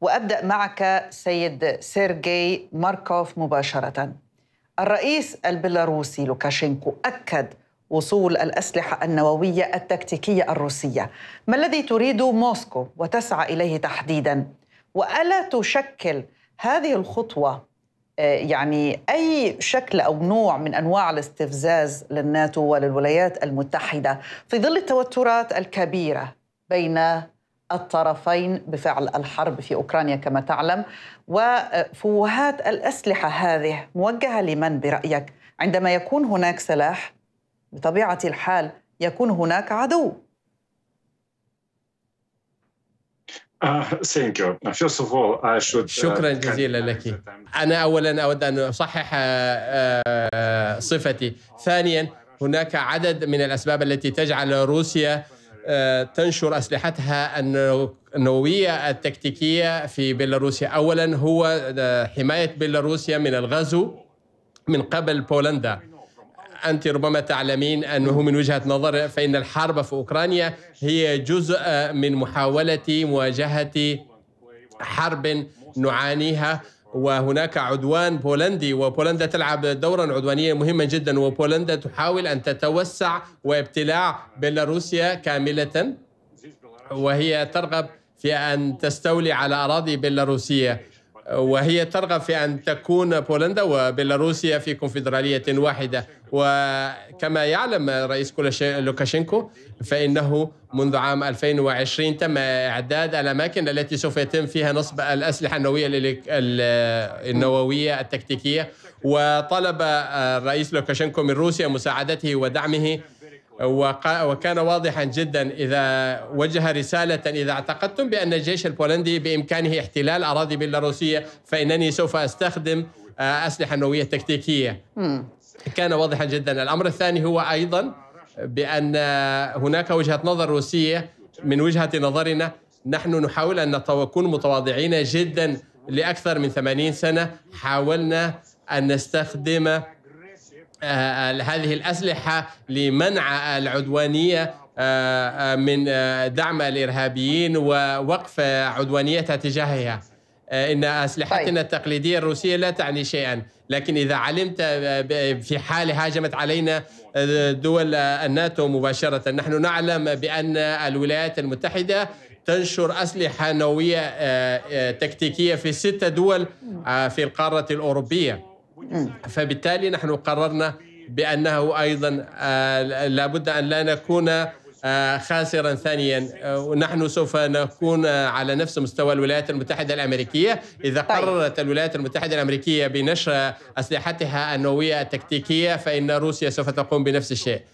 وأبدأ معك سيد سيرجي ماركوف مباشرة الرئيس البيلاروسي لوكاشينكو أكد وصول الأسلحة النووية التكتيكية الروسية ما الذي تريد موسكو وتسعى إليه تحديدا وألا تشكل هذه الخطوة آه، يعني أي شكل أو نوع من أنواع الاستفزاز للناتو وللولايات المتحدة في ظل التوترات الكبيرة بين الطرفين بفعل الحرب في اوكرانيا كما تعلم وفوهات الاسلحه هذه موجهه لمن برايك عندما يكون هناك سلاح بطبيعه الحال يكون هناك عدو uh, uh, شكرا جزيلا لك أنا أولا أود أن أصحح آه، آه، صفتي ثانيا هناك عدد من الأسباب التي تجعل روسيا آه، تنشر اسلحتها النوويه التكتيكيه في بيلاروسيا اولا هو آه، حمايه بيلاروسيا من الغزو من قبل بولندا انت ربما تعلمين انه من وجهه نظر فان الحرب في اوكرانيا هي جزء آه، من محاوله مواجهه حرب نعانيها وهناك عدوان بولندي وبولندا تلعب دورا عدوانيا مهما جدا وبولندا تحاول أن تتوسع وابتلاع بيلاروسيا كاملة وهي ترغب في أن تستولي على أراضي بيلاروسية وهي ترغب في أن تكون بولندا وبيلاروسيا في كونفدرالية واحدة وكما يعلم رئيس لوكاشينكو فإنه منذ عام 2020 تم إعداد الأماكن التي سوف يتم فيها نصب الأسلحة النووية النووية التكتيكية وطلب الرئيس لوكاشينكو من روسيا مساعدته ودعمه وكان واضحا جدا إذا وجه رسالة إذا اعتقدتم بأن الجيش البولندي بإمكانه احتلال أراضي بيلاروسية فإنني سوف أستخدم آه، أسلحة نووية تكتيكية كان واضحا جدا الأمر الثاني هو أيضا بأن آه، هناك وجهة نظر روسية من وجهة نظرنا نحن نحاول أن نكون متواضعين جدا لأكثر من 80 سنة حاولنا أن نستخدم آه، آه، هذه الأسلحة لمنع العدوانية آه، من دعم الإرهابيين ووقف عدوانيتها تجاهها إن أسلحتنا طيب. التقليدية الروسية لا تعني شيئا لكن إذا علمت في حال هاجمت علينا دول الناتو مباشرة نحن نعلم بأن الولايات المتحدة تنشر أسلحة نووية تكتيكية في ستة دول في القارة الأوروبية فبالتالي نحن قررنا بأنه أيضا آه، لابد أن لا نكون آه، خاسرا ثانيا آه، ونحن سوف نكون على نفس مستوى الولايات المتحدة الأمريكية إذا طيب. قررت الولايات المتحدة الأمريكية بنشر أسلحتها النووية التكتيكية فإن روسيا سوف تقوم بنفس الشيء